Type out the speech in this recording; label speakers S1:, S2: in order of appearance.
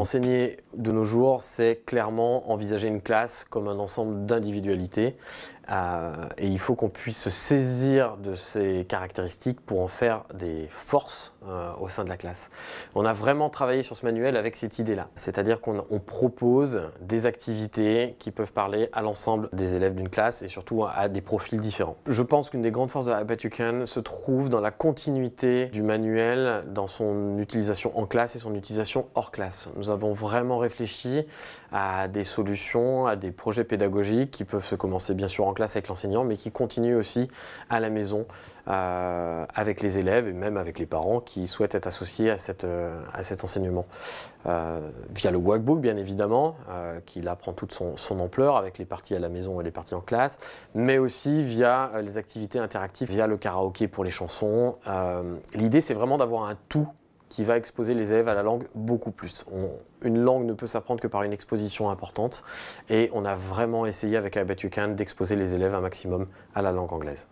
S1: Enseigner de nos jours, c'est clairement envisager une classe comme un ensemble d'individualités euh, et il faut qu'on puisse se saisir de ces caractéristiques pour en faire des forces euh, au sein de la classe. On a vraiment travaillé sur ce manuel avec cette idée-là. C'est-à-dire qu'on propose des activités qui peuvent parler à l'ensemble des élèves d'une classe et surtout à, des profils différents. Je pense qu'une des grandes forces de la Can se trouve dans la continuité du manuel, dans son utilisation en classe et son utilisation hors classe. Nous avons vraiment réfléchi à des solutions, à des projets pédagogiques qui peuvent se commencer bien sûr en classe avec l'enseignant, mais qui continue aussi à la maison euh, avec les élèves et même avec les parents qui souhaitent être associés à, cette, euh, à cet enseignement. Euh, via le workbook, bien évidemment, qui là prend toute son, son, ampleur avec les parties à la maison et les parties en classe, mais aussi via les activités interactives, via le karaoké pour les chansons. L'idée, c'est vraiment d'avoir un tout qui va exposer les élèves à la langue beaucoup plus. une langue ne peut s'apprendre que par une exposition importante et on a vraiment essayé avec I Bet Can d'exposer les élèves un maximum à la langue anglaise.